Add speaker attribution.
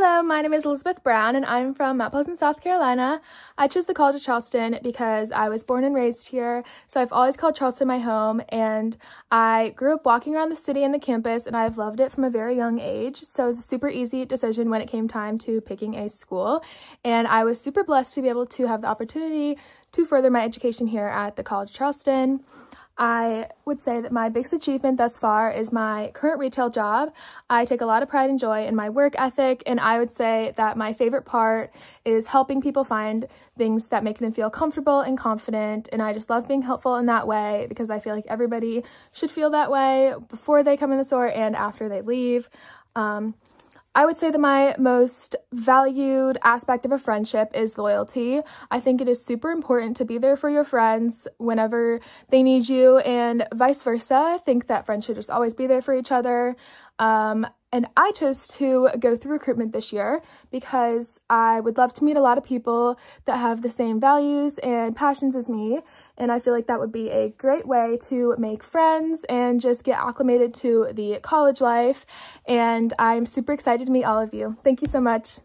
Speaker 1: Hello, my name is Elizabeth Brown and I'm from Mount Pleasant, South Carolina. I chose the College of Charleston because I was born and raised here, so I've always called Charleston my home and I grew up walking around the city and the campus and I've loved it from a very young age, so it was a super easy decision when it came time to picking a school and I was super blessed to be able to have the opportunity to further my education here at the College of Charleston. I would say that my biggest achievement thus far is my current retail job. I take a lot of pride and joy in my work ethic, and I would say that my favorite part is helping people find things that make them feel comfortable and confident, and I just love being helpful in that way because I feel like everybody should feel that way before they come in the store and after they leave. Um, I would say that my most valued aspect of a friendship is loyalty. I think it is super important to be there for your friends whenever they need you and vice versa. I think that friends should just always be there for each other. Um, and I chose to go through recruitment this year because I would love to meet a lot of people that have the same values and passions as me. And I feel like that would be a great way to make friends and just get acclimated to the college life. And I'm super excited to meet all of you. Thank you so much.